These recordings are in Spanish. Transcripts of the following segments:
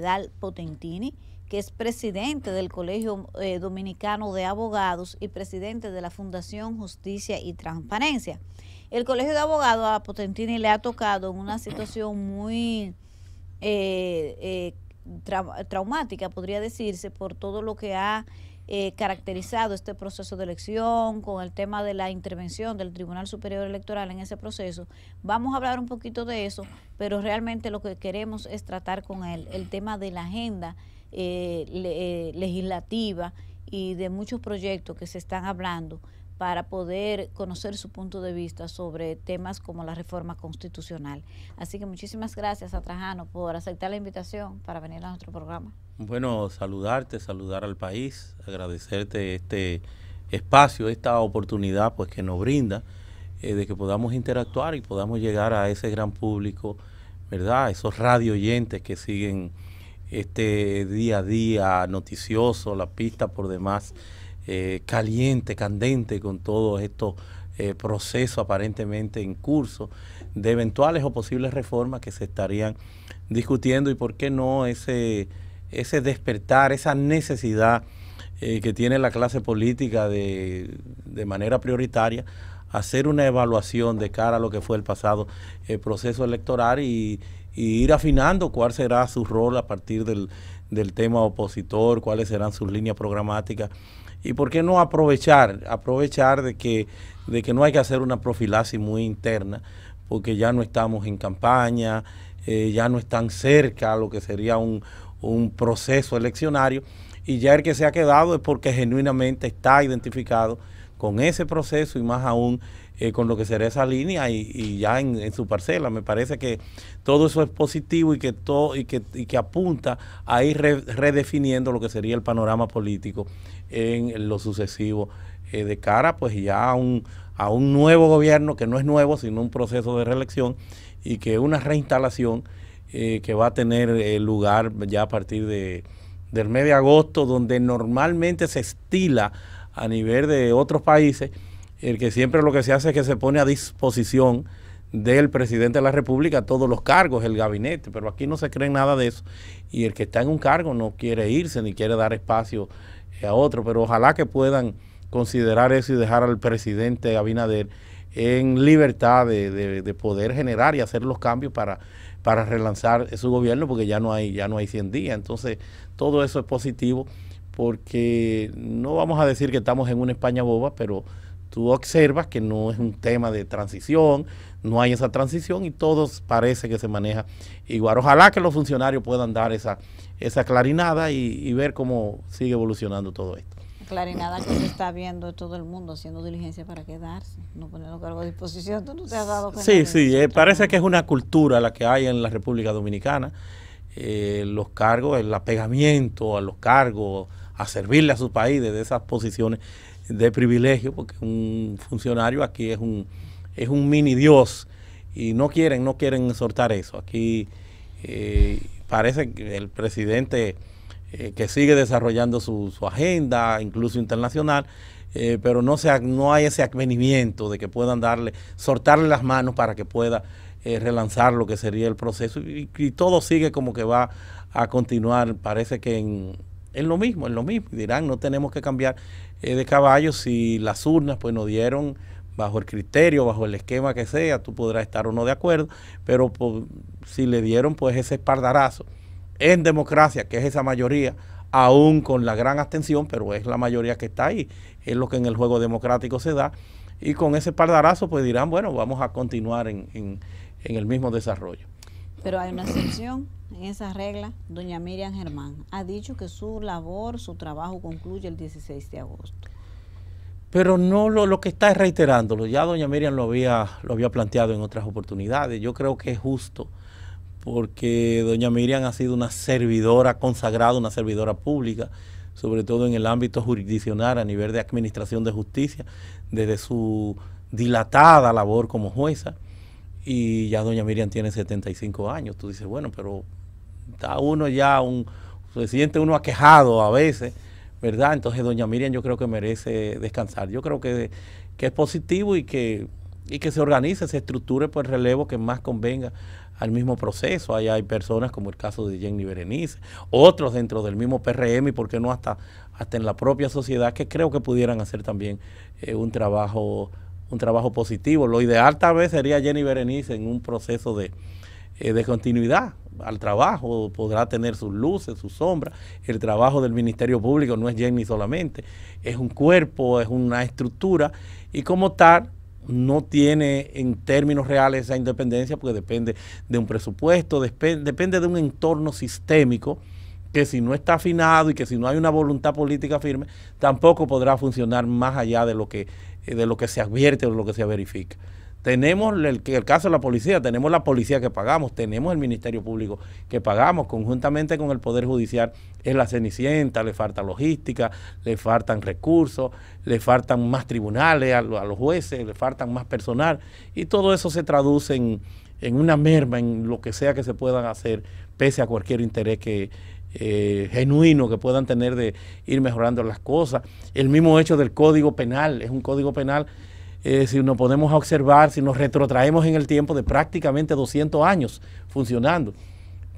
Vidal Potentini, que es presidente del Colegio eh, Dominicano de Abogados y presidente de la Fundación Justicia y Transparencia. El Colegio de Abogados a Potentini le ha tocado en una situación muy eh, eh, traumática, podría decirse, por todo lo que ha eh, caracterizado este proceso de elección, con el tema de la intervención del Tribunal Superior Electoral en ese proceso. Vamos a hablar un poquito de eso, pero realmente lo que queremos es tratar con él el tema de la agenda eh, eh, legislativa y de muchos proyectos que se están hablando para poder conocer su punto de vista sobre temas como la reforma constitucional. Así que muchísimas gracias a Trajano por aceptar la invitación para venir a nuestro programa. Bueno, saludarte, saludar al país, agradecerte este espacio, esta oportunidad pues que nos brinda eh, de que podamos interactuar y podamos llegar a ese gran público, ¿verdad? Esos radio oyentes que siguen este día a día noticioso, la pista por demás eh, caliente, candente con todo estos proceso eh, procesos aparentemente en curso de eventuales o posibles reformas que se estarían discutiendo y por qué no ese, ese despertar, esa necesidad eh, que tiene la clase política de, de manera prioritaria hacer una evaluación de cara a lo que fue el pasado proceso electoral y, y ir afinando cuál será su rol a partir del, del tema opositor, cuáles serán sus líneas programáticas y por qué no aprovechar, aprovechar de que, de que no hay que hacer una profilaxis muy interna, porque ya no estamos en campaña, eh, ya no están cerca a lo que sería un, un proceso eleccionario, y ya el que se ha quedado es porque genuinamente está identificado con ese proceso y más aún eh, con lo que será esa línea y, ya en, su parcela. Me parece que todo eso es positivo y que, todo, y que, apunta a ir redefiniendo lo que sería el panorama político en lo sucesivo eh, de cara pues ya a un, a un nuevo gobierno que no es nuevo, sino un proceso de reelección y que una reinstalación eh, que va a tener lugar ya a partir de, del mes de agosto, donde normalmente se estila a nivel de otros países el que siempre lo que se hace es que se pone a disposición del presidente de la República todos los cargos, el gabinete, pero aquí no se cree nada de eso. Y el que está en un cargo no quiere irse ni quiere dar espacio eh, a otro, pero ojalá que puedan considerar eso y dejar al presidente Abinader en libertad de, poder generar y hacer los cambios para, para relanzar su gobierno, porque ya no hay, ya no hay 100 días. Entonces, todo eso es positivo porque no vamos a decir que estamos en una España boba, pero Tú observas que no es un tema de transición, no hay esa transición y todo parece que se maneja igual. Ojalá que los funcionarios puedan dar esa, esa clarinada y, ver cómo sigue evolucionando todo esto clarinada que se está viendo todo el mundo haciendo diligencia para quedarse, no ponerlo cargo a disposición. Sí, sí, eh, parece que es una cultura la que hay en la República Dominicana. Eh, los cargos, el apegamiento a los cargos, a servirle a su país desde esas posiciones de privilegio, porque un funcionario aquí es un, es un mini Dios y no quieren, no quieren soltar eso. Aquí eh, parece que el presidente eh, que sigue desarrollando su, su agenda, incluso internacional, eh, pero no, se, no hay ese advenimiento de que puedan darle, soltarle las manos para que pueda relanzar lo que sería el proceso y, y todo sigue como que va a continuar, parece que en, es lo mismo, es lo mismo. Dirán, no tenemos que cambiar eh, de caballo si las urnas pues nos dieron bajo el criterio, bajo el esquema que sea, tú podrás estar o no de acuerdo, pero pues, si le dieron pues ese espaldarazo en democracia, que es esa mayoría, aún con la gran abstención, pero es la mayoría que está ahí, es lo que en el juego democrático se da, y con ese espaldarazo pues dirán, bueno, vamos a continuar en, en el mismo desarrollo. Pero hay una excepción en esa regla, doña Miriam Germán ha dicho que su labor, su trabajo concluye el 16 de agosto. Pero no lo, lo que está es reiterándolo. Ya doña Miriam lo había, lo había planteado en otras oportunidades. Yo creo que es justo porque doña Miriam ha sido una servidora consagrada, una servidora pública, sobre todo en el ámbito jurisdiccional a nivel de administración de justicia, desde su dilatada labor como jueza. Y ya doña Miriam tiene 75 años. Tú dices, bueno, pero uno ya, un, se siente uno aquejado a veces, ¿verdad? Entonces doña Miriam yo creo que merece descansar. Yo creo que, que es positivo y que, y que se organice, se estructure por el relevo que más convenga al mismo proceso. Ahí hay personas como el caso de Jenny Berenice, otros dentro del mismo PRM y por qué no hasta, hasta en la propia sociedad que creo que pudieran hacer también eh, un trabajo un trabajo positivo. Lo ideal tal vez sería Jenny Berenice en un proceso de, eh, de continuidad al trabajo, podrá tener sus luces, sus sombras. El trabajo del Ministerio Público no es Jenny solamente, es un cuerpo, es una estructura y como tal no tiene en términos reales esa independencia porque depende de un presupuesto, depende de un entorno sistémico que si no está afinado y que si no hay una voluntad política firme, tampoco podrá funcionar más allá de lo que, eh, de lo que se advierte o lo que se verifica. Tenemos el, caso de la policía, tenemos la policía que pagamos, tenemos el Ministerio Público que pagamos conjuntamente con el Poder Judicial. Es la cenicienta, le falta logística, le faltan recursos, le faltan más tribunales a, los jueces, le faltan más personal y todo eso se traduce en, una merma en lo que sea que se puedan hacer, pese a cualquier interés que eh, genuino que puedan tener de ir mejorando las cosas. El mismo hecho del código penal, es un código penal eh, si nos podemos observar, si nos retrotraemos en el tiempo de prácticamente 200 años funcionando.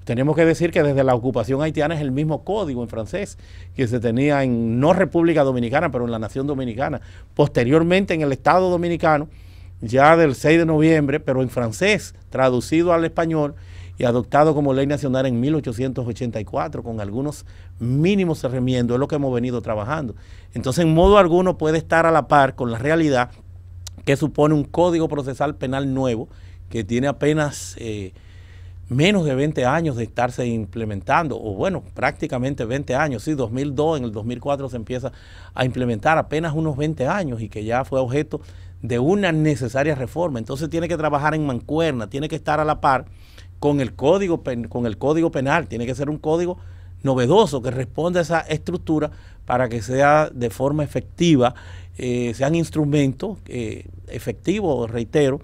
Tenemos que decir que desde la ocupación haitiana es el mismo código en francés que se tenía en no República Dominicana, pero en la Nación Dominicana. Posteriormente en el Estado Dominicano, ya del 6 de noviembre, pero en francés, traducido al español y adoptado como ley nacional en 1884, con algunos mínimos remiendo es lo que hemos venido trabajando. Entonces, en modo alguno puede estar a la par con la realidad que supone un código procesal penal nuevo que tiene apenas eh, menos de 20 años de estarse implementando, o bueno, prácticamente 20 años, sí, 2002, en el 2004 se empieza a implementar apenas unos 20 años y que ya fue objeto de una necesaria reforma. Entonces tiene que trabajar en mancuerna, tiene que estar a la par con el código, con el código penal, tiene que ser un código novedoso que responda a esa estructura para que sea de forma efectiva eh, sean instrumentos eh, efectivos, reitero,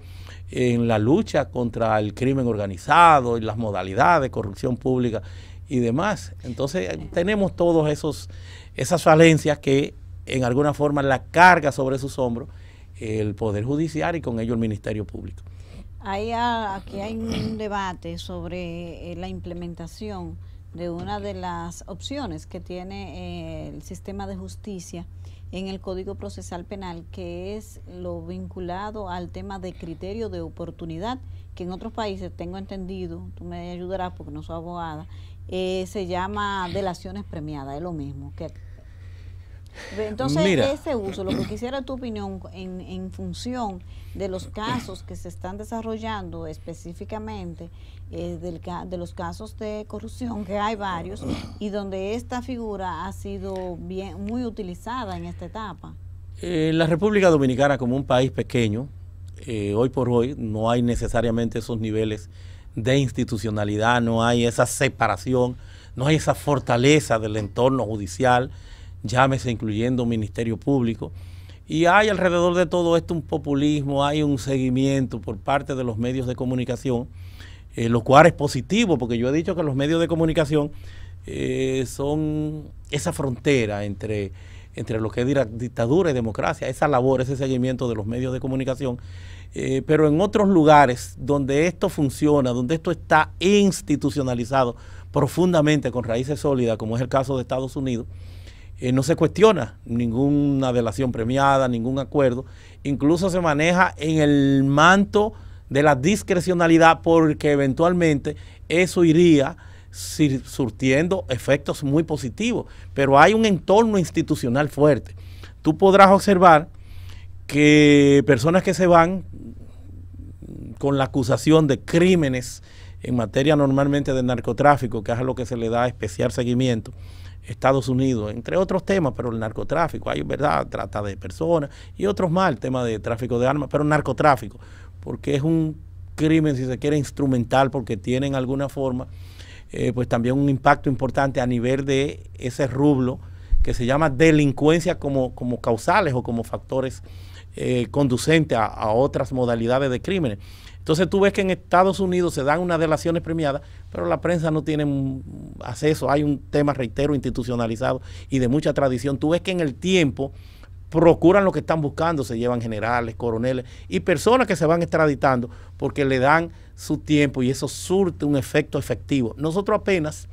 en la lucha contra el crimen organizado y las modalidades de corrupción pública y demás. Entonces eh, tenemos todos esos esas falencias que en alguna forma la carga sobre sus hombros el poder judicial y con ello el ministerio público. Ah, aquí hay un debate sobre la implementación de una de las opciones que tiene el sistema de justicia en el Código Procesal Penal, que es lo vinculado al tema de criterio de oportunidad, que en otros países, tengo entendido, tú me ayudarás porque no soy abogada, eh, se llama delaciones premiadas, es lo mismo, que entonces, ese uso, lo que quisiera tu opinión en, en, función de los casos que se están desarrollando específicamente, eh, del, de los casos de corrupción, que hay varios, y donde esta figura ha sido bien, muy utilizada en esta etapa. Eh, la República Dominicana, como un país pequeño, eh, hoy por hoy no hay necesariamente esos niveles de institucionalidad, no hay esa separación, no hay esa fortaleza del entorno judicial llámese incluyendo Ministerio Público. Y hay alrededor de todo esto un populismo, hay un seguimiento por parte de los medios de comunicación, eh, lo cual es positivo, porque yo he dicho que los medios de comunicación eh, son esa frontera entre, entre lo que es dictadura y democracia, esa labor, ese seguimiento de los medios de comunicación. Eh, pero en otros lugares donde esto funciona, donde esto está institucionalizado profundamente con raíces sólidas, como es el caso de Estados Unidos, eh, no se cuestiona ninguna delación premiada, ningún acuerdo. Incluso se maneja en el manto de la discrecionalidad porque eventualmente eso iría surtiendo efectos muy positivos. Pero hay un entorno institucional fuerte. Tú podrás observar que personas que se van con la acusación de crímenes en materia normalmente de narcotráfico, que es a lo que se le da especial seguimiento, Estados Unidos, entre otros temas, pero el narcotráfico, hay verdad, trata de personas y otros más, el tema de tráfico de armas, pero narcotráfico, porque es un crimen, si se quiere, instrumental, porque tiene en alguna forma, eh, pues también un impacto importante a nivel de ese rublo que se llama delincuencia como, como causales o como factores eh, conducentes a otras modalidades de crímenes. Entonces tú ves que en Estados Unidos se dan unas delaciones premiadas, pero la prensa no tiene acceso. Hay un tema, reitero, institucionalizado y de mucha tradición. Tú ves que en el tiempo procuran lo que están buscando, se llevan generales, coroneles y personas que se van extraditando porque le dan su tiempo y eso surte un efecto efectivo. Nosotros apenas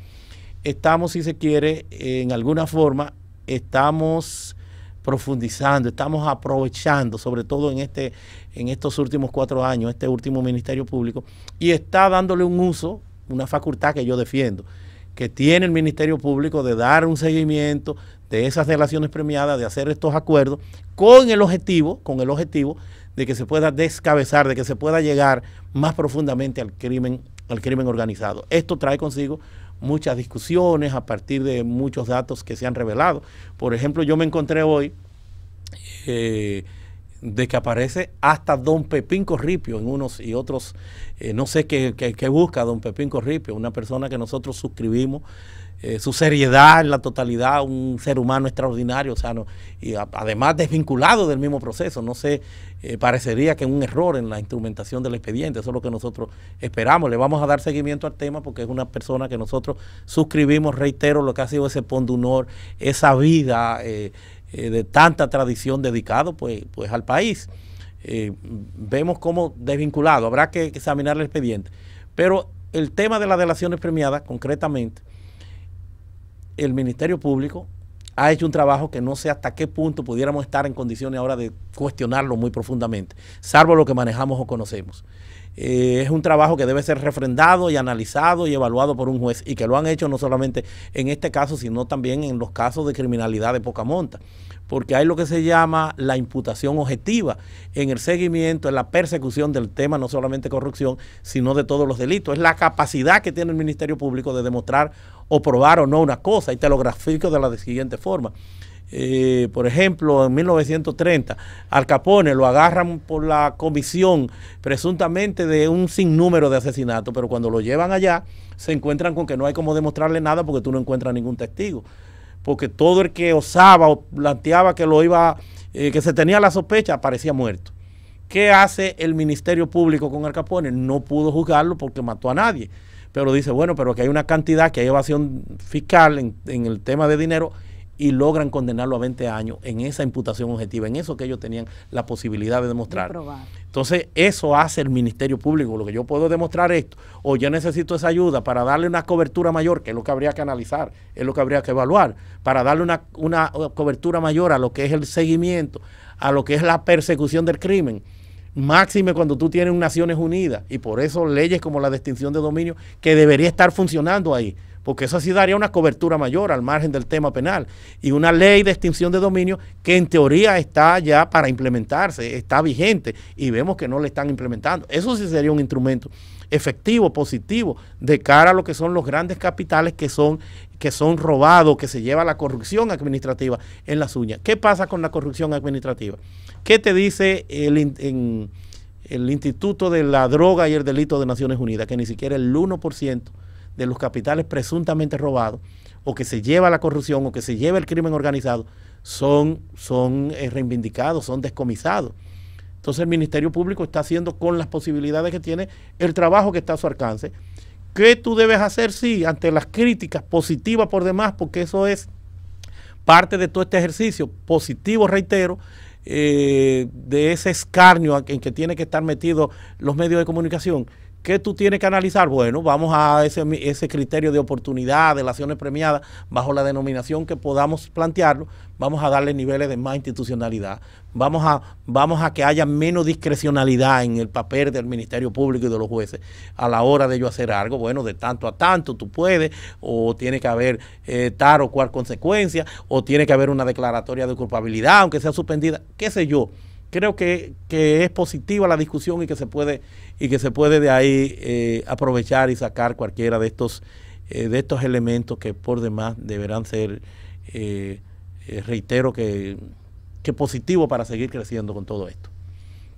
estamos, si se quiere, en alguna forma, estamos profundizando, estamos aprovechando, sobre todo en este en estos últimos cuatro años, este último Ministerio Público, y está dándole un uso, una facultad que yo defiendo, que tiene el Ministerio Público de dar un seguimiento de esas relaciones premiadas, de hacer estos acuerdos, con el objetivo, con el objetivo de que se pueda descabezar, de que se pueda llegar más profundamente al crimen, al crimen organizado. Esto trae consigo muchas discusiones a partir de muchos datos que se han revelado. Por ejemplo, yo me encontré hoy eh, de que aparece hasta don Pepín Corripio en unos y otros, eh, no sé qué, qué, busca don Pepín Corripio, una persona que nosotros suscribimos, eh, su seriedad en la totalidad, un ser humano extraordinario, o y además desvinculado del mismo proceso, no sé, eh, parecería que un error en la instrumentación del expediente, eso es lo que nosotros esperamos, le vamos a dar seguimiento al tema porque es una persona que nosotros suscribimos, reitero, lo que ha sido ese honor esa vida eh, de tanta tradición dedicado pues, pues al país. Eh, vemos como desvinculado, habrá que examinar el expediente. Pero el tema de las delaciones premiadas, concretamente, el Ministerio Público ha hecho un trabajo que no sé hasta qué punto pudiéramos estar en condiciones ahora de cuestionarlo muy profundamente, salvo lo que manejamos o conocemos. Eh, es un trabajo que debe ser refrendado y analizado y evaluado por un juez y que lo han hecho no solamente en este caso, sino también en los casos de criminalidad de poca monta porque hay lo que se llama la imputación objetiva en el seguimiento, en la persecución del tema, no solamente corrupción, sino de todos los delitos. Es la capacidad que tiene el Ministerio Público de demostrar o probar o no una cosa, y te lo grafico de la siguiente forma. Eh, por ejemplo, en 1930, Al Capone lo agarran por la comisión presuntamente de un sinnúmero de asesinatos, pero cuando lo llevan allá se encuentran con que no hay como demostrarle nada porque tú no encuentras ningún testigo porque todo el que osaba o planteaba que lo iba, eh, que se tenía la sospecha, parecía muerto. ¿Qué hace el Ministerio Público con El Capone? No pudo juzgarlo porque mató a nadie. Pero dice, bueno, pero que hay una cantidad, que hay evasión fiscal en, el tema de dinero y logran condenarlo a 20 años en esa imputación objetiva, en eso que ellos tenían la posibilidad de demostrar. Entonces, eso hace el Ministerio Público. Lo que yo puedo demostrar esto, o yo necesito esa ayuda para darle una cobertura mayor, que es lo que habría que analizar, es lo que habría que evaluar, para darle una, uh, cobertura mayor a lo que es el seguimiento, a lo que es la persecución del crimen. Máxime cuando tú tienes Naciones Unidas y por eso leyes como la distinción de dominio que debería estar funcionando ahí porque eso sí daría una cobertura mayor al margen del tema penal y una ley de extinción de dominio que en teoría está ya para implementarse, está vigente y vemos que no le están implementando. Eso sí sería un instrumento efectivo, positivo, de cara a lo que son los grandes capitales que son, que son robados, que se lleva la corrupción administrativa en las uñas. ¿Qué pasa con la corrupción administrativa? ¿Qué te dice el, el Instituto de la Droga y el Delito de Naciones Unidas? Que ni siquiera el 1% de los capitales presuntamente robados, o que se lleva la corrupción, o que se lleva el crimen organizado, son, son eh, reivindicados, son descomisados. Entonces el Ministerio Público está haciendo con las posibilidades que tiene el trabajo que está a su alcance. ¿Qué tú debes hacer? si ante las críticas positivas por demás, porque eso es parte de todo este ejercicio positivo, reitero, eh, de ese escarnio en que tiene que estar metidos los medios de comunicación ¿Qué tú tienes que analizar? Bueno, vamos a ese, ese criterio de oportunidad, de las acciones premiadas, bajo la denominación que podamos plantearlo, vamos a darle niveles de más institucionalidad, vamos a, vamos a que haya menos discrecionalidad en el papel del Ministerio Público y de los jueces a la hora de yo hacer algo, bueno, de tanto a tanto tú puedes, o tiene que haber eh, tal o cual consecuencia, o tiene que haber una declaratoria de culpabilidad, aunque sea suspendida, qué sé yo creo que, es positiva la discusión y que se puede, y que se puede de ahí eh, aprovechar y sacar cualquiera de estos, eh, de estos elementos que por demás deberán ser, eh, reitero que, positivo para seguir creciendo con todo esto.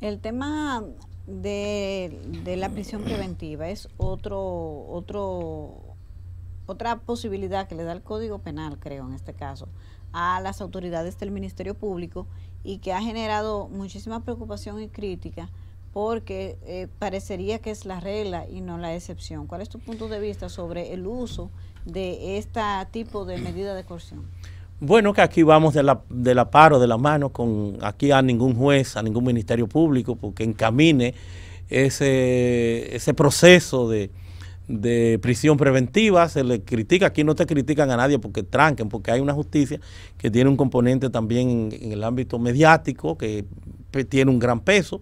El tema de, la prisión preventiva es otro, otro, otra posibilidad que le da el Código Penal, creo, en este caso, a las autoridades del Ministerio Público y que ha generado muchísima preocupación y crítica porque eh, parecería que es la regla y no la excepción. ¿Cuál es tu punto de vista sobre el uso de este tipo de medida de coerción? Bueno, que aquí vamos de la, de la de la mano con aquí a ningún juez, a ningún ministerio público, porque encamine ese, ese proceso de, de prisión preventiva, se le critica, aquí no te critican a nadie porque tranquen, porque hay una justicia que tiene un componente también en, el ámbito mediático, que tiene un gran peso,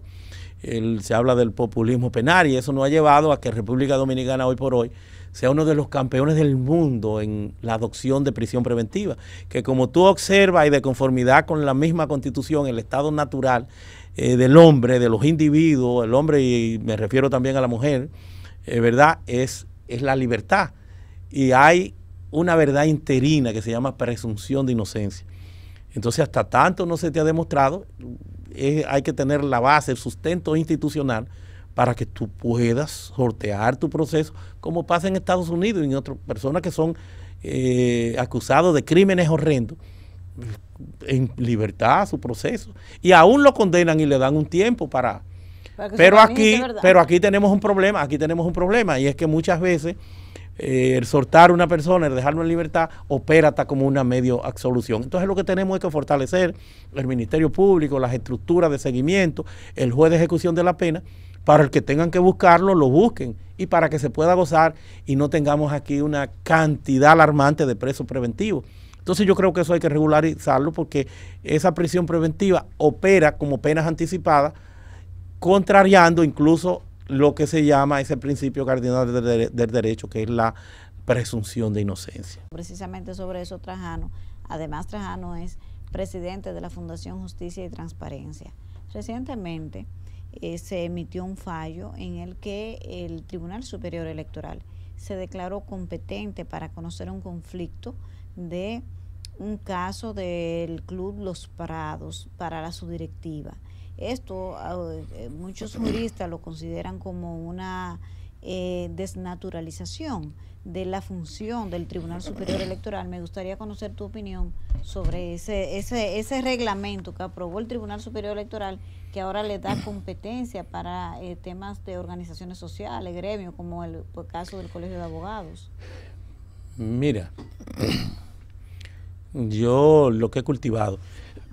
se habla del populismo penal y eso nos ha llevado a que República Dominicana hoy por hoy sea uno de los campeones del mundo en la adopción de prisión preventiva, que como tú observas y de conformidad con la misma constitución, el estado natural eh, del hombre, de los individuos, el hombre y me refiero también a la mujer, es eh, ¿verdad? Es, es la libertad. Y hay una verdad interina que se llama presunción de inocencia. Entonces, hasta tanto no se te ha demostrado, eh, hay que tener la base, el sustento institucional para que tú puedas sortear tu proceso, como pasa en Estados Unidos y en otras personas que son eh, acusados de crímenes horrendos, en libertad su proceso. Y aún lo condenan y le dan un tiempo para, pero aquí, pero aquí tenemos un problema, aquí tenemos un problema y es que muchas veces eh, el soltar a una persona, el dejarlo en libertad, opera hasta como una medio absolución. Entonces lo que tenemos es que fortalecer el Ministerio Público, las estructuras de seguimiento, el juez de ejecución de la pena, para el que tengan que buscarlo, lo busquen y para que se pueda gozar y no tengamos aquí una cantidad alarmante de presos preventivos. Entonces yo creo que eso hay que regularizarlo porque esa prisión preventiva opera como penas anticipadas contrariando incluso lo que se llama ese principio cardinal del, derecho, que es la presunción de inocencia. Precisamente sobre eso Trajano, además Trajano es presidente de la Fundación Justicia y Transparencia. Recientemente eh, se emitió un fallo en el que el Tribunal Superior Electoral se declaró competente para conocer un conflicto de un caso del Club Los Prados para la subdirectiva. Esto ah, eh, muchos juristas lo consideran como una eh, desnaturalización de la función del Tribunal Superior Electoral. Me gustaría conocer tu opinión sobre ese, ese, ese reglamento que aprobó el Tribunal Superior Electoral, que ahora le da competencia para eh, temas de organizaciones sociales, gremios, como el, el caso del Colegio de Abogados. Mira, yo lo que he cultivado,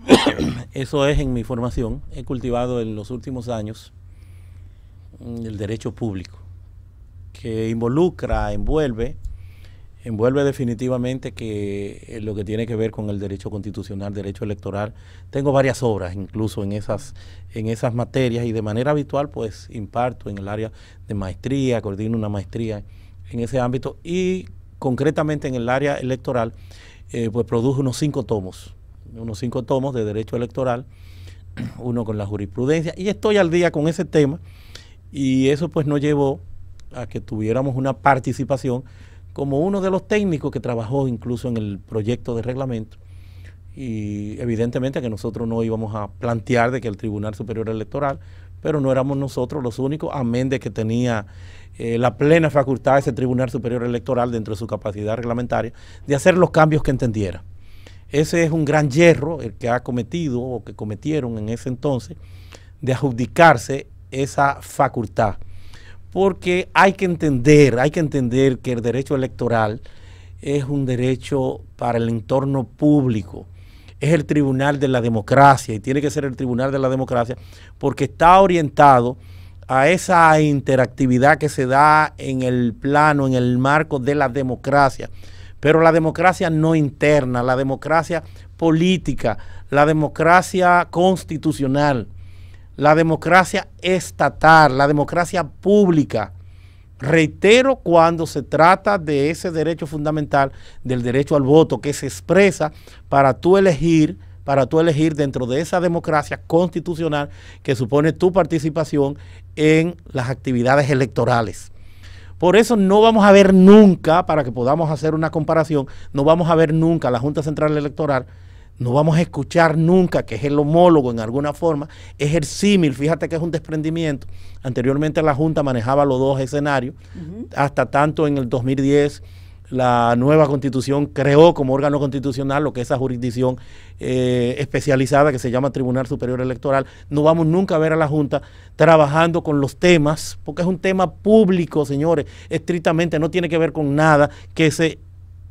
eso es en mi formación, he cultivado en los últimos años mm, el derecho público, que involucra, envuelve, envuelve definitivamente que eh, lo que tiene que ver con el derecho constitucional, derecho electoral. Tengo varias obras incluso en esas, en esas materias y de manera habitual pues imparto en el área de maestría, coordino una maestría en ese ámbito y concretamente en el área electoral eh, pues produjo unos cinco tomos, unos cinco tomos de derecho electoral, uno con la jurisprudencia, y estoy al día con ese tema, y eso pues nos llevó a que tuviéramos una participación como uno de los técnicos que trabajó incluso en el proyecto de reglamento y evidentemente que nosotros no íbamos a plantear de que el Tribunal Superior Electoral, pero no éramos nosotros los únicos, amén de que tenía eh, la plena facultad ese Tribunal Superior Electoral dentro de su capacidad reglamentaria de hacer los cambios que entendiera. Ese es un gran hierro el que ha cometido o que cometieron en ese entonces de adjudicarse esa facultad. Porque hay que entender, hay que entender que el derecho electoral es un derecho para el entorno público es el tribunal de la democracia y tiene que ser el tribunal de la democracia porque está orientado a esa interactividad que se da en el plano, en el marco de la democracia. Pero la democracia no interna, la democracia política, la democracia constitucional, la democracia estatal, la democracia pública, Reitero cuando se trata de ese derecho fundamental, del derecho al voto, que se expresa para tú elegir, para tú elegir dentro de esa democracia constitucional que supone tu participación en las actividades electorales. Por eso no vamos a ver nunca, para que podamos hacer una comparación, no vamos a ver nunca la Junta Central Electoral no vamos a escuchar nunca, que es el homólogo en alguna forma, es el símil, fíjate que es un desprendimiento. Anteriormente la Junta manejaba los dos escenarios, hasta tanto en el 2010 la nueva constitución creó como órgano constitucional lo que es esa jurisdicción eh, especializada que se llama Tribunal Superior Electoral. No vamos nunca a ver a la Junta trabajando con los temas, porque es un tema público, señores, estrictamente no tiene que ver con nada que se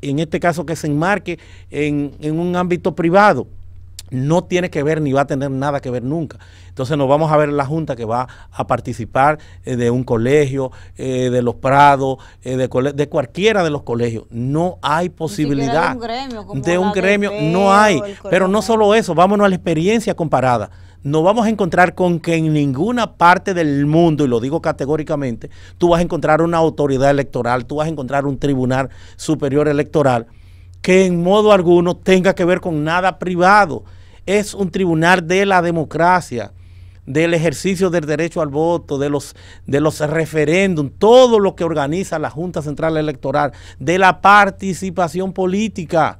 en este caso que se enmarque en, un ámbito privado no tiene que ver ni va a tener nada que ver nunca. Entonces nos vamos a ver la Junta que va a participar eh, de un colegio, eh, de los Prados, eh, de, cualquiera de los colegios. No hay posibilidad de un gremio, no hay. Pero no solo eso, vámonos a la experiencia comparada no vamos a encontrar con que en ninguna parte del mundo, y lo digo categóricamente, tú vas a encontrar una autoridad electoral, tú vas a encontrar un tribunal superior electoral que en modo alguno tenga que ver con nada privado. Es un tribunal de la democracia, del ejercicio del derecho al voto, de los, de los referéndums, todo lo que organiza la Junta Central Electoral, de la participación política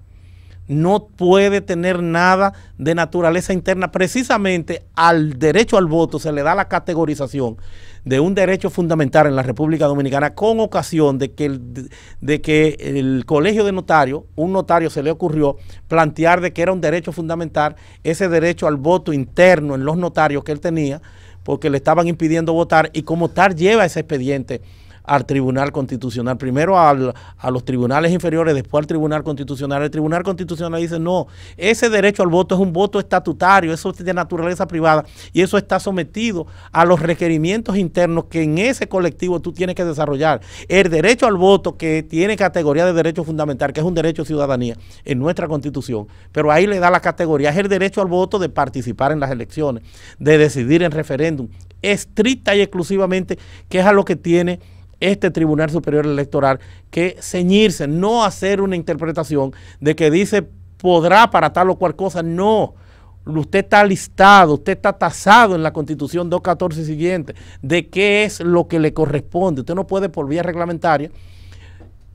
no puede tener nada de naturaleza interna. Precisamente al derecho al voto se le da la categorización de un derecho fundamental en la República Dominicana con ocasión de que el, de que el colegio de notarios, un notario se le ocurrió plantear de que era un derecho fundamental ese derecho al voto interno en los notarios que él tenía porque le estaban impidiendo votar y como tal lleva ese expediente al Tribunal Constitucional, primero a los tribunales inferiores, después al Tribunal Constitucional. El Tribunal Constitucional dice, no, ese derecho al voto es un voto estatutario, eso es de naturaleza privada y eso está sometido a los requerimientos internos que en ese colectivo tú tienes que desarrollar. El derecho al voto que tiene categoría de derecho fundamental, que es un derecho de ciudadanía en nuestra Constitución, pero ahí le da la categoría, es el derecho al voto de participar en las elecciones, de decidir en referéndum, estricta y exclusivamente, que es a lo que tiene este Tribunal Superior Electoral que ceñirse, no hacer una interpretación de que dice podrá para tal o cual cosa, no. Usted está listado, usted está tasado en la Constitución 214 siguiente de qué es lo que le corresponde. Usted no puede por vía reglamentaria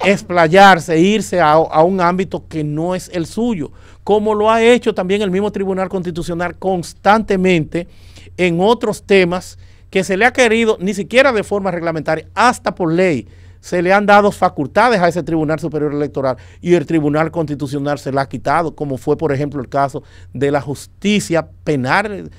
explayarse, e irse a, a, un ámbito que no es el suyo, como lo ha hecho también el mismo Tribunal Constitucional constantemente en otros temas que se le ha querido, ni siquiera de forma reglamentaria, hasta por ley, se le han dado facultades a ese Tribunal Superior Electoral y el Tribunal Constitucional se la ha quitado, como fue, por ejemplo, el caso de la justicia penal. En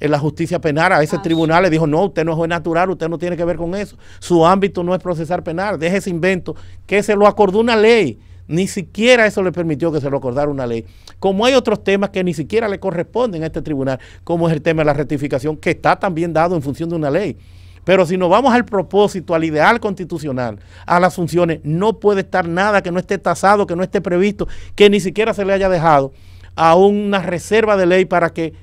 eh, la justicia penal a ese tribunal le dijo, no, usted no es juez natural, usted no tiene que ver con eso. Su ámbito no es procesar penal, deje ese invento, que se lo acordó una ley ni siquiera eso le permitió que se lo acordara una ley. Como hay otros temas que ni siquiera le corresponden a este tribunal, como es el tema de la rectificación, que está también dado en función de una ley. Pero si nos vamos al propósito, al ideal constitucional, a las funciones, no puede estar nada que no esté tasado, que no esté previsto, que ni siquiera se le haya dejado a una reserva de ley para que,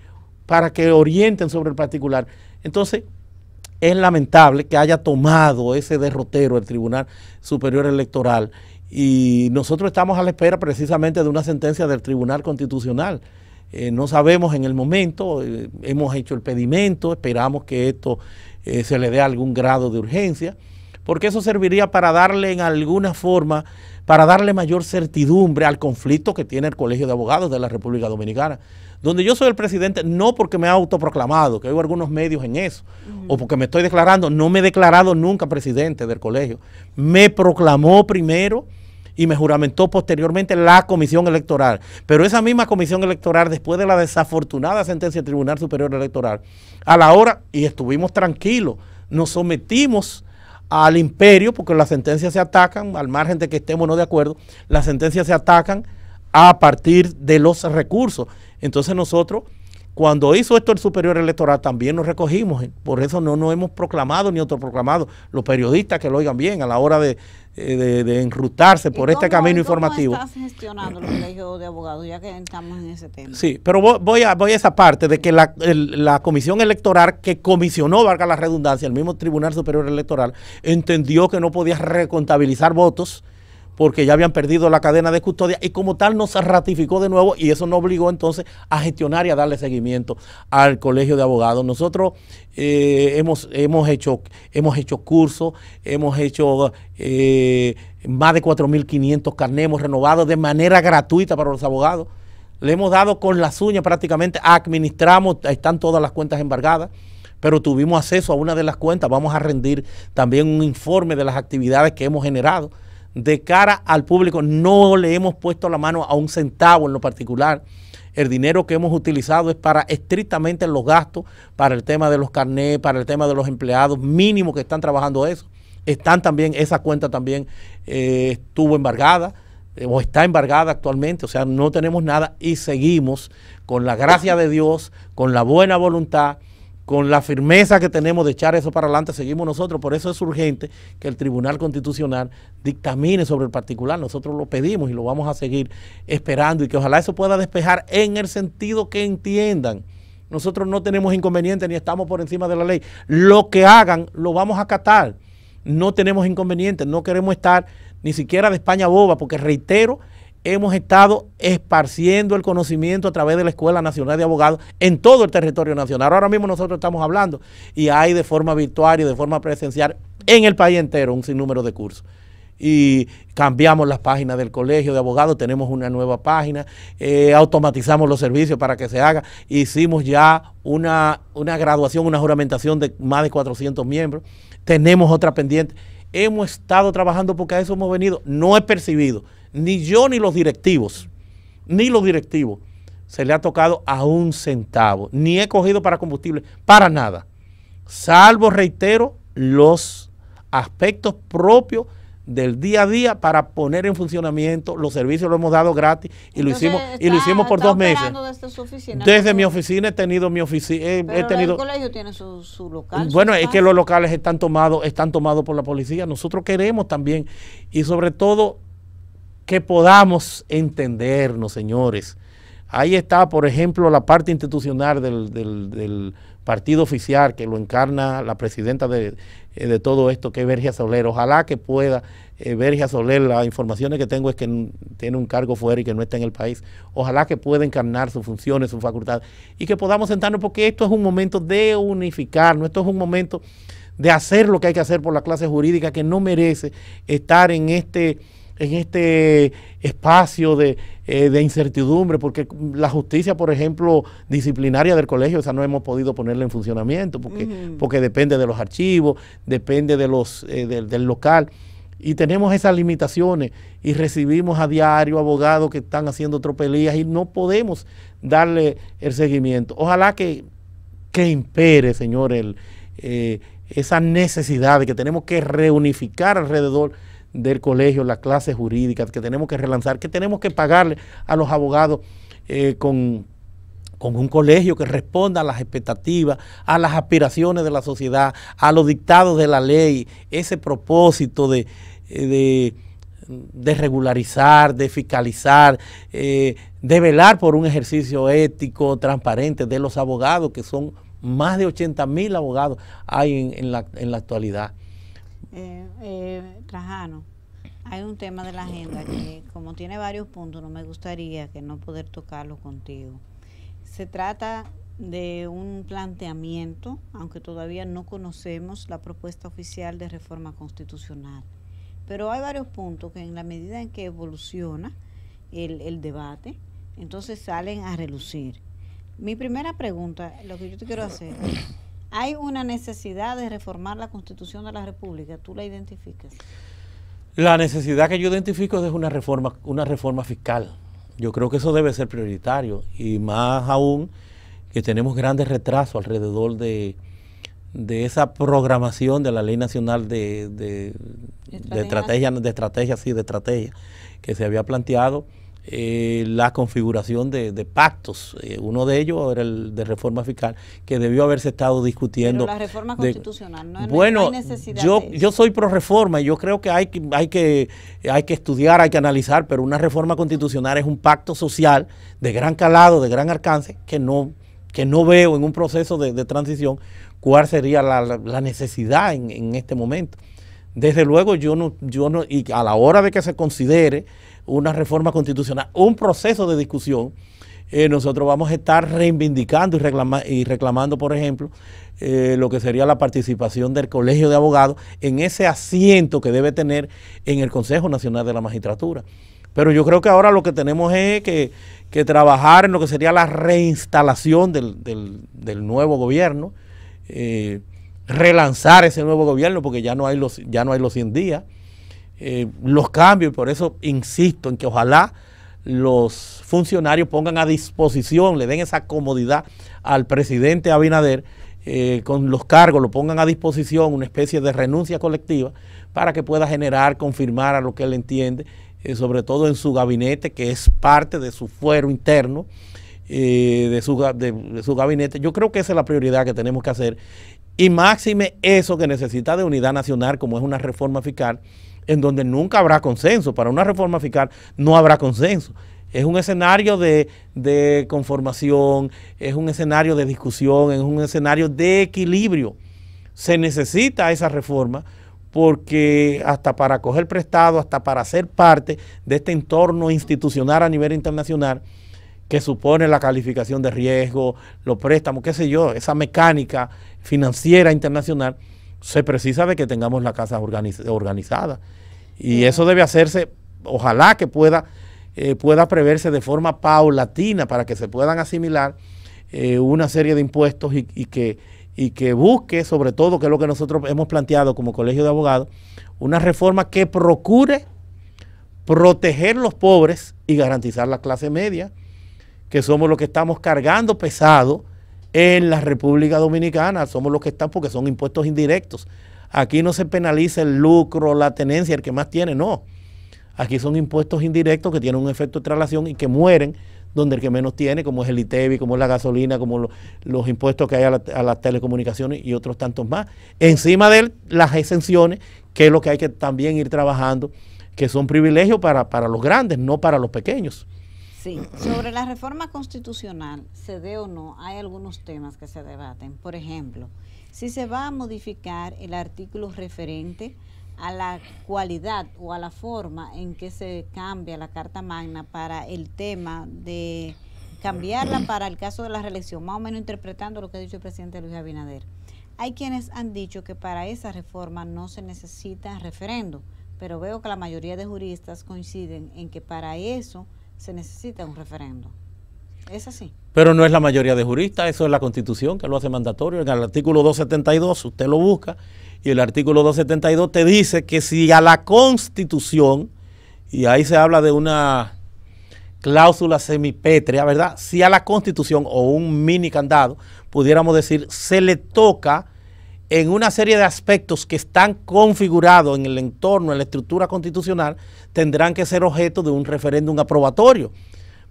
para que orienten sobre el particular. Entonces, es lamentable que haya tomado ese derrotero el Tribunal Superior Electoral y nosotros estamos a la espera precisamente de una sentencia del Tribunal Constitucional. Eh, no sabemos en el momento, eh, hemos hecho el pedimento, esperamos que esto eh, se le dé algún grado de urgencia, porque eso serviría para darle en alguna forma, para darle mayor certidumbre al conflicto que tiene el Colegio de Abogados de la República Dominicana, donde yo soy el presidente no porque me ha autoproclamado, que hay algunos medios en eso, o porque me estoy declarando, no me he declarado nunca presidente del colegio, me proclamó primero y me juramentó posteriormente la comisión electoral. Pero esa misma comisión electoral, después de la desafortunada sentencia del Tribunal Superior Electoral, a la hora, y estuvimos tranquilos, nos sometimos al imperio, porque las sentencias se atacan, al margen de que estemos no de acuerdo, las sentencias se atacan a partir de los recursos. Entonces nosotros cuando hizo esto el Superior Electoral también nos recogimos, eh, por eso no nos hemos proclamado ni otro proclamado. los periodistas que lo oigan bien a la hora de, eh, enrutarse por este camino informativo. cómo informativo. estás gestionando los de abogados ya que estamos en ese tema? Sí, pero voy a, voy esa parte de que la, la comisión electoral que comisionó, valga la redundancia, el mismo Tribunal Superior Electoral, entendió que no podía recontabilizar votos porque ya habían perdido la cadena de custodia y como tal nos ratificó de nuevo y eso nos obligó entonces a gestionar y a darle seguimiento al colegio de abogados. Nosotros eh, hemos, hemos, hecho, hemos hecho cursos, hemos hecho eh, más de 4.500 carnemos renovados de manera gratuita para los abogados. Le hemos dado con las uñas prácticamente, administramos, están todas las cuentas embargadas pero tuvimos acceso a una de las cuentas. Vamos a rendir también un informe de las actividades que hemos generado de cara al público. No le hemos puesto la mano a un centavo en lo particular. El dinero que hemos utilizado es para estrictamente los gastos, para el tema de los carnets, para el tema de los empleados mínimos que están trabajando eso. Están también, esa cuenta también eh, estuvo embargada eh, o está embargada actualmente, o sea, no tenemos nada y seguimos con la gracia de Dios, con la buena voluntad con la firmeza que tenemos de echar eso para adelante, seguimos nosotros. Por eso es urgente que el Tribunal Constitucional dictamine sobre el particular. Nosotros lo pedimos y lo vamos a seguir esperando y que ojalá eso pueda despejar en el sentido que entiendan. Nosotros no tenemos inconveniente ni estamos por encima de la ley. Lo que hagan lo vamos a acatar. No tenemos inconvenientes, no queremos estar ni siquiera de España boba, porque reitero, hemos estado esparciendo el conocimiento a través de la Escuela Nacional de Abogados en todo el territorio nacional. Ahora mismo nosotros estamos hablando y hay de forma virtual y de forma presencial en el país entero un sinnúmero de cursos y cambiamos las páginas del colegio de abogados, tenemos una nueva página, eh, automatizamos los servicios para que se haga, hicimos ya una, una graduación, una juramentación de más de 400 miembros, tenemos otra pendiente, hemos estado trabajando porque a eso hemos venido, no es percibido ni yo ni los directivos, ni los directivos, se le ha tocado a un centavo, ni he cogido para combustible, para nada, salvo, reitero, los aspectos propios del día a día para poner en funcionamiento los servicios lo hemos dado gratis y lo hicimos y lo hicimos por dos meses desde, mi oficina he tenido mi oficina he, tenido el colegio tiene su, local bueno es que los locales están tomados están tomados por la policía nosotros queremos también y sobre todo que podamos entendernos, señores. Ahí está, por ejemplo, la parte institucional del, partido oficial que lo encarna la presidenta eh, de, todo esto, que es Vergia Soler. Ojalá que pueda, eh, Soler, las informaciones que tengo es que tiene un cargo fuera y que no está en el país. Ojalá que pueda encarnar sus funciones, sus facultades y que podamos sentarnos porque esto es un momento de unificarnos, esto es un momento de hacer lo que hay que hacer por la clase jurídica que no merece estar en este en este espacio eh, de, incertidumbre, porque la justicia, por ejemplo, disciplinaria del colegio, esa no hemos podido ponerla en funcionamiento, porque, porque depende de los archivos, depende de los, eh, del local. Y tenemos esas limitaciones y recibimos a diario abogados que están haciendo tropelías y no podemos darle el seguimiento. Ojalá que, impere, señor, el, eh, esa necesidad de que tenemos que reunificar alrededor del colegio, las clases jurídicas que tenemos que relanzar, que tenemos que pagarle a los abogados eh, con, un colegio que responda a las expectativas, a las aspiraciones de la sociedad, a los dictados de la ley, ese propósito de, eh, de, de regularizar, de fiscalizar, eh, de velar por un ejercicio ético, transparente de los abogados, que son más de 80 mil abogados hay en, la, actualidad. Trajano, hay un tema de la agenda que como tiene varios puntos, no me gustaría que no poder tocarlo contigo. Se trata de un planteamiento, aunque todavía no conocemos la propuesta oficial de reforma constitucional. Pero hay varios puntos que en la medida en que evoluciona el, el debate, entonces salen a relucir. Mi primera pregunta, lo que yo te quiero hacer, hay una necesidad de reformar la Constitución de la República. ¿Tú la identificas? La necesidad que yo identifico es una reforma, una reforma fiscal. Yo creo que eso debe ser prioritario y más aún que tenemos grandes retrasos alrededor de, esa programación de la Ley Nacional de, de, de de estrategia, sí, de estrategia, que se había planteado eh, la configuración de, pactos. Eh, uno de ellos era el de reforma fiscal, que debió haberse estado discutiendo. la reforma constitucional, no, bueno, yo, yo soy pro reforma y yo creo que hay, hay que hay que estudiar, hay que analizar, pero una reforma constitucional es un pacto social de gran calado, de gran alcance, que no, que no veo en un proceso de, transición cuál sería la, necesidad en, en este momento. Desde luego yo no, yo no, y a la hora de que se considere una reforma constitucional, un proceso de discusión, eh, nosotros vamos a estar reivindicando y, y reclamando, por ejemplo, eh, lo que sería la participación del Colegio de Abogados en ese asiento que debe tener en el Consejo Nacional de la Magistratura. Pero yo creo que ahora lo que tenemos es que, que trabajar en lo que sería la reinstalación del, nuevo gobierno. Eh, relanzar ese nuevo gobierno porque ya no hay los, ya no hay los 100 días, eh, los cambios, por eso insisto en que ojalá los funcionarios pongan a disposición, le den esa comodidad al presidente Abinader eh, con los cargos, lo pongan a disposición, una especie de renuncia colectiva para que pueda generar, confirmar a lo que él entiende, eh, sobre todo en su gabinete, que es parte de su fuero interno. de, de, su gabinete. Yo creo que esa es la prioridad que tenemos que hacer. Y máxime eso que necesita de unidad nacional, como es una reforma fiscal, en donde nunca habrá consenso. Para una reforma fiscal no habrá consenso. Es un escenario de, conformación, es un escenario de discusión, es un escenario de equilibrio. Se necesita esa reforma porque hasta para coger prestado, hasta para ser parte de este entorno institucional a nivel internacional, que supone la calificación de riesgo, los préstamos, qué sé yo, esa mecánica financiera internacional, se precisa de que tengamos la casa organizada. Y eso debe hacerse, ojalá que pueda, eh, pueda preverse de forma paulatina para que se puedan asimilar eh, una serie de impuestos y, que, y que busque, sobre todo, que es lo que nosotros hemos planteado como Colegio de Abogados, una reforma que procure proteger los pobres y garantizar la clase media, que somos los que estamos cargando pesado en la República Dominicana. Somos los que están porque son impuestos indirectos. Aquí no se penaliza el lucro, la tenencia, el que más tiene, no. Aquí son impuestos indirectos que tienen un efecto de traslación y que mueren donde el que menos tiene, como es el ITEBI, e como es la gasolina, como los impuestos que hay a, las telecomunicaciones y otros tantos más. Encima de las exenciones, que es lo que hay que también ir trabajando, que son privilegios para los grandes, no para los pequeños. Sí, sobre la reforma constitucional, se dé o no, hay algunos temas que se debaten. Por ejemplo, si se va a modificar el artículo referente a la cualidad o a la forma en que se cambia la Carta Magna para el tema de cambiarla para el caso de la reelección, más o menos interpretando lo que ha dicho el presidente Luis Abinader. Hay quienes han dicho que para esa reforma no se necesita referendo, pero veo que la mayoría de juristas coinciden en que para eso se necesita un referendo. Es así. Pero no es la mayoría de juristas, eso es la constitución que lo hace mandatorio. En el artículo 272 usted lo busca y el artículo 272 te dice que si a la constitución, y ahí se habla de una cláusula semipétrea, ¿verdad? Si a la constitución o un mini candado, pudiéramos decir, se le toca en una serie de aspectos que están configurados en el entorno, en la estructura constitucional, tendrán que ser objeto de un referéndum aprobatorio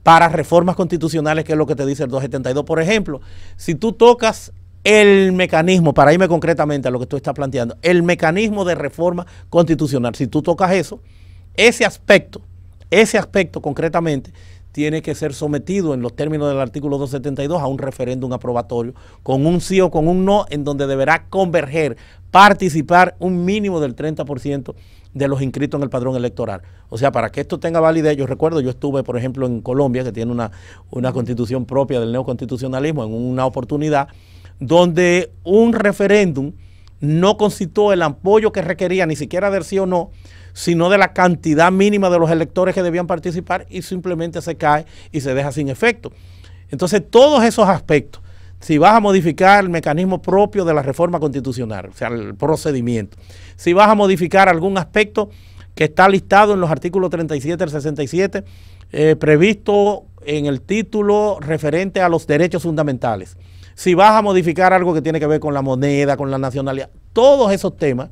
para reformas constitucionales, que es lo que te dice el 272. Por ejemplo, si tú tocas el mecanismo, para irme concretamente a lo que tú estás planteando, el mecanismo de reforma constitucional, si tú tocas eso, ese aspecto, ese aspecto concretamente, tiene que ser sometido en los términos del artículo 272 a un referéndum aprobatorio con un sí o con un no en donde deberá converger, participar un mínimo del 30% de los inscritos en el padrón electoral. O sea, para que esto tenga validez, yo recuerdo, yo estuve, por ejemplo, en Colombia, que tiene una, una constitución propia del neoconstitucionalismo, en una oportunidad, donde un referéndum no concitó el apoyo que requería, ni siquiera del sí o no, sino de la cantidad mínima de los electores que debían participar y simplemente se cae y se deja sin efecto. Entonces, todos esos aspectos, si vas a modificar el mecanismo propio de la reforma constitucional, o sea, el procedimiento, si vas a modificar algún aspecto que está listado en los artículos 37 al 67, eh, previsto en el título referente a los derechos fundamentales, si vas a modificar algo que tiene que ver con la moneda, con la nacionalidad, todos esos temas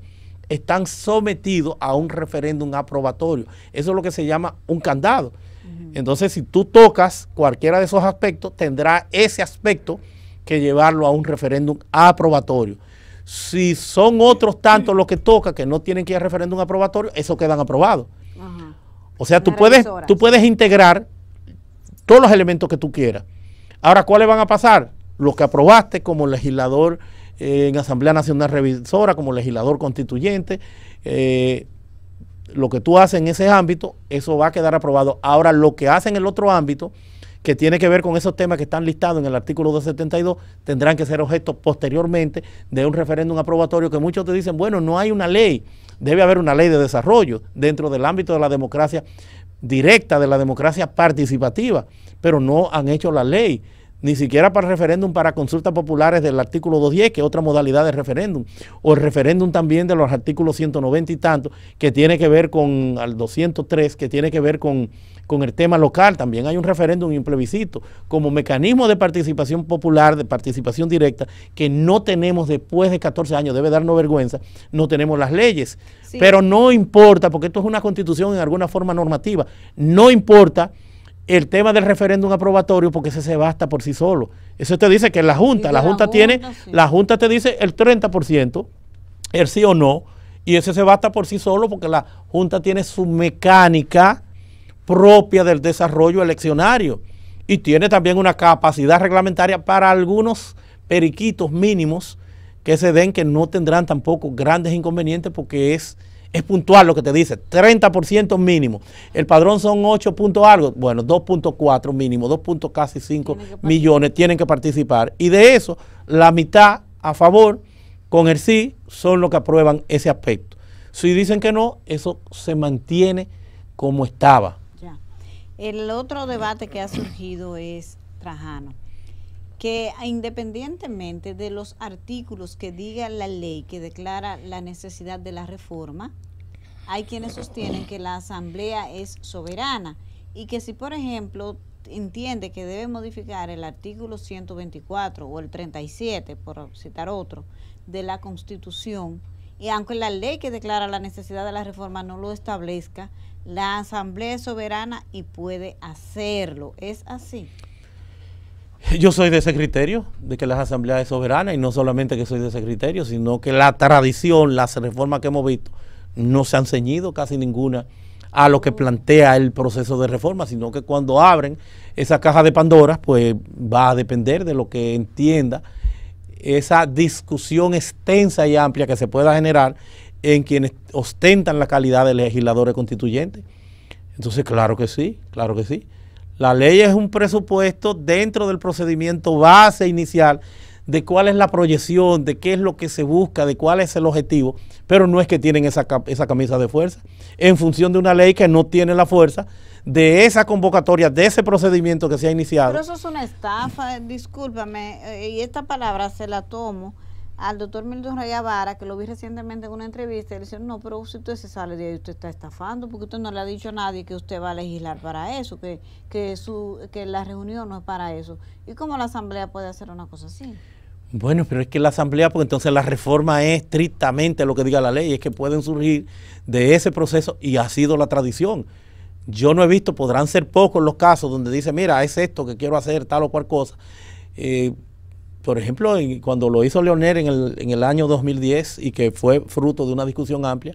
están sometidos a un referéndum aprobatorio. Eso es lo que se llama un candado. Entonces, si tú tocas cualquiera de esos aspectos, tendrá ese aspecto que llevarlo a un referéndum aprobatorio. Si son otros tantos los que toca que no tienen que ir a referéndum aprobatorio, eso quedan aprobados. O sea, tú puedes, tú puedes integrar todos los elementos que tú quieras. Ahora, ¿cuáles van a pasar? Los que aprobaste como legislador eh, en Asamblea Nacional Revisora, como legislador constituyente. Eh, lo que tú haces en ese ámbito, eso va a quedar aprobado. Ahora, lo que hacen en el otro ámbito, que tiene que ver con esos temas que están listados en el artículo 272, tendrán que ser objeto posteriormente de un referéndum aprobatorio que muchos te dicen, bueno, no hay una ley, debe haber una ley de desarrollo dentro del ámbito de la democracia directa, de la democracia participativa, pero no han hecho la ley ni siquiera para referéndum, para consultas populares del artículo 210, que es otra modalidad de referéndum, o el referéndum también de los artículos 190 y tanto, que tiene que ver con al 203, que tiene que ver con, con el tema local, también hay un referéndum y plebiscito, como mecanismo de participación popular, de participación directa, que no tenemos después de 14 años, debe darnos vergüenza, no tenemos las leyes, pero no importa, porque esto es una constitución en alguna forma normativa, no importa el tema del referéndum aprobatorio porque ese se basta por sí solo. Eso te dice que la Junta, la, Junta, tiene, la Junta te dice el 30%, el sí o no, y ese se basta por sí solo porque la Junta tiene su mecánica propia del desarrollo eleccionario y tiene también una capacidad reglamentaria para algunos periquitos mínimos que se den que no tendrán tampoco grandes inconvenientes porque es es puntual lo que te dice, 30% mínimo. El padrón son 8 puntos algo, bueno, 2.4 mínimo, 2. casi 5 millones tienen que participar. Y de eso, la mitad a favor con el sí son los que aprueban ese aspecto. Si dicen que no, eso se mantiene como estaba. Ya. El otro debate que ha surgido es Trajano que independientemente de los artículos que diga la ley que declara la necesidad de la reforma, hay quienes sostienen que la Asamblea es soberana y que si, por ejemplo, entiende que debe modificar el artículo 124 o el 37, por citar otro, de la Constitución, y aunque la ley que declara la necesidad de la reforma no lo establezca, la Asamblea es soberana y puede hacerlo. ¿Es así? Yo soy de ese criterio, de que las asambleas soberanas y no solamente que soy de ese criterio, sino que la tradición, las reformas que hemos visto, no se han ceñido casi ninguna a lo que plantea el proceso de reforma, sino que cuando abren esa caja de Pandora, pues va a depender de lo que entienda esa discusión extensa y amplia que se pueda generar en quienes ostentan la calidad de legisladores constituyentes. Entonces, claro que sí, claro que sí. La ley es un presupuesto dentro del procedimiento base inicial de cuál es la proyección, de qué es lo que se busca, de cuál es el objetivo, pero no es que tienen esa, camisa de fuerza, en función de una ley que no tiene la fuerza de esa convocatoria, de ese procedimiento que se ha iniciado. Pero eso es una estafa, eh, discúlpame, eh, y esta palabra se la tomo al doctor Milton Rayavara, que lo vi recientemente en una entrevista, y le dijeron, no, pero usted, usted se sale de ahí, usted está estafando, porque usted no le ha dicho a nadie que usted va a legislar para eso, que, que, la reunión no es para eso. ¿Y cómo la Asamblea puede hacer una cosa así? Bueno, pero es que la Asamblea, porque entonces la reforma es estrictamente lo que diga la ley, es que pueden surgir de ese proceso y ha sido la tradición. Yo no he visto, podrán ser pocos los casos donde dice, mira, es esto que quiero hacer, tal o cual cosa. Eh, por ejemplo, cuando lo hizo Leonel en el, en el año 2010 y que fue fruto de una discusión amplia,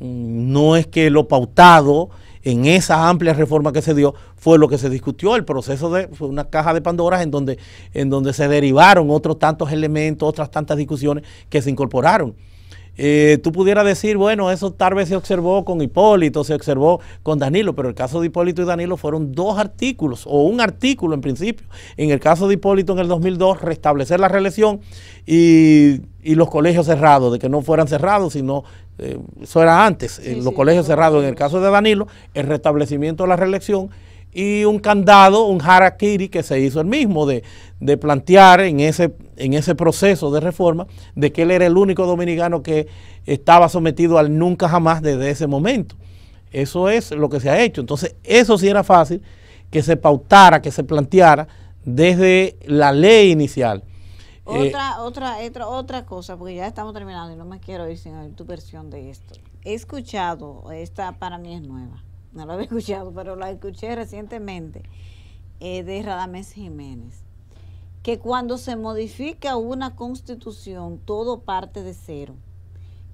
mm, no es que lo pautado en esa amplia reforma que se dio fue lo que se discutió. El proceso de, fue una caja de Pandora en donde, en donde se derivaron otros tantos elementos, otras tantas discusiones que se incorporaron. Eh, tú pudieras decir, bueno, eso tal vez se observó con Hipólito, se observó con Danilo, pero el caso de Hipólito y Danilo fueron dos artículos, o un artículo en principio. En el caso de Hipólito en el 2002, restablecer la reelección y, los colegios cerrados, de que no fueran cerrados, sino, eh, eso era antes, eh, los colegios cerrados. En el caso de Danilo, el restablecimiento de la reelección y un candado, un harakiri que se hizo el mismo de, plantear en ese, en ese proceso de reforma de que él era el único dominicano que estaba sometido al nunca jamás desde ese momento. Eso es lo que se ha hecho. Entonces, eso sí era fácil que se pautara, que se planteara desde la ley inicial. Eh, otra, otra, otra, otra cosa, porque ya estamos terminando y no me quiero ir sin tu versión de esto. He escuchado, esta para mí es nueva no lo había escuchado, pero la escuché recientemente, de Radamés Jiménez, que cuando se modifica una constitución, todo parte de cero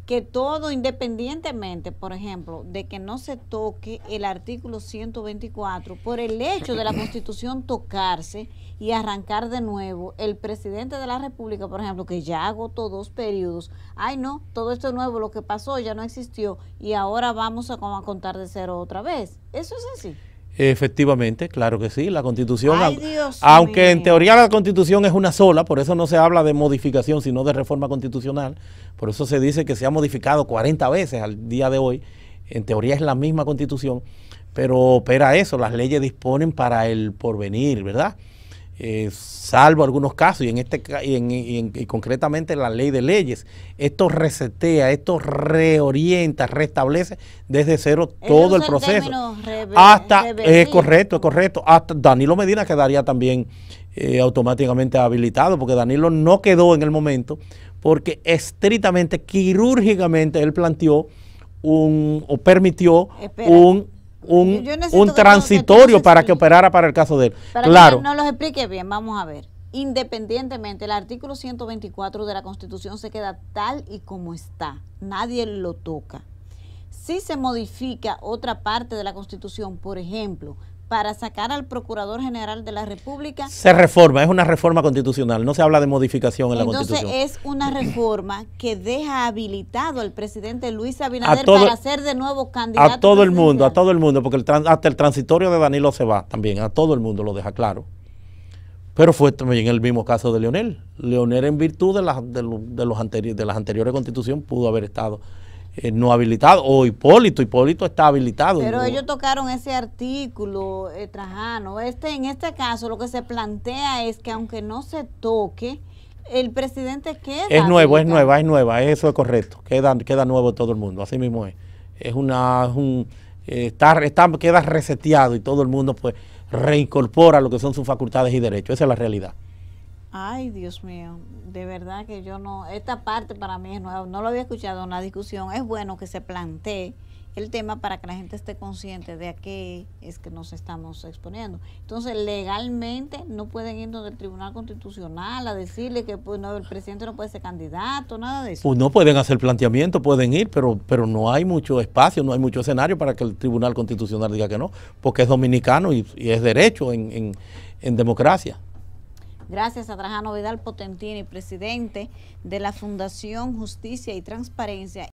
que todo independientemente, por ejemplo, de que no se toque el artículo 124, por el hecho de la Constitución tocarse y arrancar de nuevo, el presidente de la República, por ejemplo, que ya agotó dos periodos, ay no, todo esto nuevo, lo que pasó ya no existió y ahora vamos a, a contar de cero otra vez. Eso es así. Efectivamente, claro que sí, la constitución, aunque en teoría la constitución es una sola, por eso no se habla de modificación, sino de reforma constitucional, por eso se dice que se ha modificado 40 veces al día de hoy, en teoría es la misma constitución, pero opera eso, las leyes disponen para el porvenir, ¿verdad? Eh, salvo algunos casos, y en este y en, y concretamente la ley de leyes, esto resetea, esto reorienta, restablece desde cero todo el, proceso. Hasta, es eh, correcto, es correcto, hasta Danilo Medina quedaría también eh, automáticamente habilitado, porque Danilo no quedó en el momento, porque estrictamente, quirúrgicamente, él planteó un, o permitió un un, transitorio para que operara para el caso de él. claro. no los explique bien, vamos a ver. Independientemente, el artículo 124 de la Constitución se queda tal y como está. Nadie lo toca. Si se modifica otra parte de la Constitución, por ejemplo, para sacar al Procurador General de la República. Se reforma, es una reforma constitucional, no se habla de modificación en la Constitución. Entonces es una reforma que deja habilitado al presidente Luis Abinader para ser de nuevo candidato. A todo el mundo, a todo el mundo, porque el, hasta el transitorio de Danilo se va también, a todo el mundo lo deja claro. Pero fue también el mismo caso de Leonel. Leonel en virtud de, de, los anteriores de las anteriores constituciones pudo haber estado eh, no habilitado, o Hipólito, Hipólito está habilitado. Pero ellos tocaron ese artículo, eh, Trajano. Este, en este caso lo que se plantea es que aunque no se toque, el presidente queda. Es nuevo, es nueva, es nueva, eso es correcto. Queda, queda nuevo todo el mundo, así mismo es. Es una, un, eh, está, queda reseteado y todo el mundo pues reincorpora lo que son sus facultades y derechos. Esa es la realidad. Ay, Dios mío, de verdad que yo no, esta parte para mí es nueva, no lo había escuchado en la discusión, es bueno que se plantee el tema para que la gente esté consciente de a qué es que nos estamos exponiendo. Entonces, legalmente no pueden ir donde Tribunal Constitucional a decirle que pues, no, el presidente no puede ser candidato, nada de eso. Pues no pueden hacer planteamiento, pueden ir, pero, pero no hay mucho espacio, no hay mucho escenario para que el Tribunal Constitucional diga que no, porque es dominicano y, es derecho en democracia. Gracias a Trajano Vidal Potentini, presidente de la Fundación Justicia y Transparencia